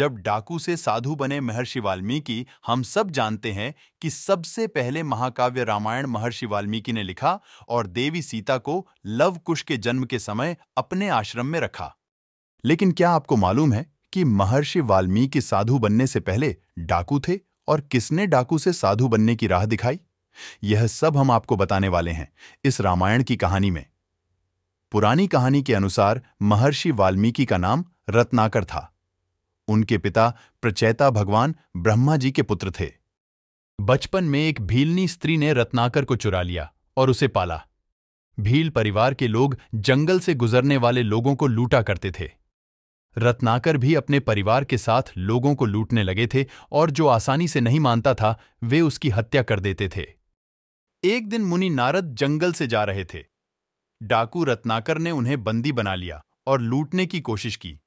जब डाकू से साधु बने महर्षि वाल्मीकि हम सब जानते हैं कि सबसे पहले महाकाव्य रामायण महर्षि वाल्मीकि ने लिखा और देवी सीता को लवकुश के जन्म के समय अपने आश्रम में रखा लेकिन क्या आपको मालूम है कि महर्षि वाल्मीकि साधु बनने से पहले डाकू थे और किसने डाकू से साधु बनने की राह दिखाई यह सब हम आपको बताने वाले हैं इस रामायण की कहानी में पुरानी कहानी के अनुसार महर्षि वाल्मीकि का नाम रत्नाकर था उनके पिता प्रचेता भगवान ब्रह्मा जी के पुत्र थे बचपन में एक भीलनी स्त्री ने रत्नाकर को चुरा लिया और उसे पाला भील परिवार के लोग जंगल से गुजरने वाले लोगों को लूटा करते थे रत्नाकर भी अपने परिवार के साथ लोगों को लूटने लगे थे और जो आसानी से नहीं मानता था वे उसकी हत्या कर देते थे एक दिन मुनि नारद जंगल से जा रहे थे डाकू रत्नाकर ने उन्हें बंदी बना लिया और लूटने की कोशिश की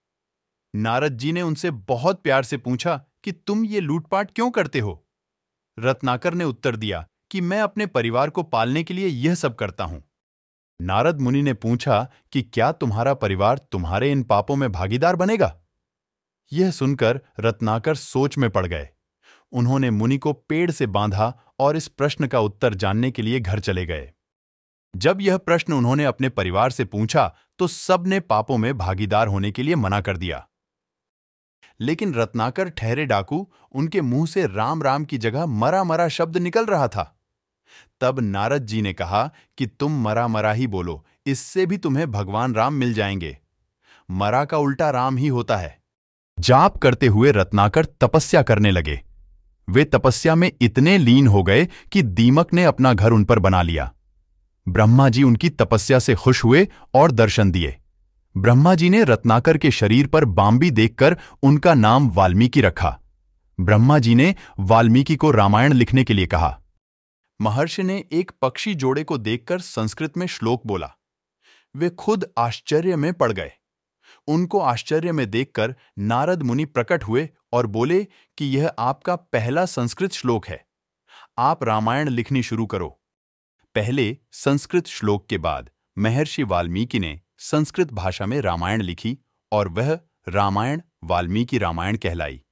नारद जी ने उनसे बहुत प्यार से पूछा कि तुम ये लूटपाट क्यों करते हो रत्नाकर ने उत्तर दिया कि मैं अपने परिवार को पालने के लिए यह सब करता हूं नारद मुनि ने पूछा कि क्या तुम्हारा परिवार तुम्हारे इन पापों में भागीदार बनेगा यह सुनकर रत्नाकर सोच में पड़ गए उन्होंने मुनि को पेड़ से बांधा और इस प्रश्न का उत्तर जानने के लिए घर चले गए जब यह प्रश्न उन्होंने अपने परिवार से पूछा तो सबने पापों में भागीदार होने के लिए मना कर दिया लेकिन रत्नाकर ठहरे डाकू उनके मुंह से राम राम की जगह मरा मरा शब्द निकल रहा था तब नारद जी ने कहा कि तुम मरा मरा ही बोलो इससे भी तुम्हें भगवान राम मिल जाएंगे मरा का उल्टा राम ही होता है जाप करते हुए रत्नाकर तपस्या करने लगे वे तपस्या में इतने लीन हो गए कि दीमक ने अपना घर उन पर बना लिया ब्रह्मा जी उनकी तपस्या से खुश हुए और दर्शन दिए ब्रह्मा जी ने रत्नाकर के शरीर पर बाम्बी देखकर उनका नाम वाल्मीकि रखा ब्रह्मा जी ने वाल्मीकि को रामायण लिखने के लिए कहा महर्षि ने एक पक्षी जोड़े को देखकर संस्कृत में श्लोक बोला वे खुद आश्चर्य में पड़ गए उनको आश्चर्य में देखकर नारद मुनि प्रकट हुए और बोले कि यह आपका पहला संस्कृत श्लोक है आप रामायण लिखनी शुरू करो पहले संस्कृत श्लोक के बाद महर्षि वाल्मीकि ने संस्कृत भाषा में रामायण लिखी और वह रामायण वाल्मीकि रामायण कहलाई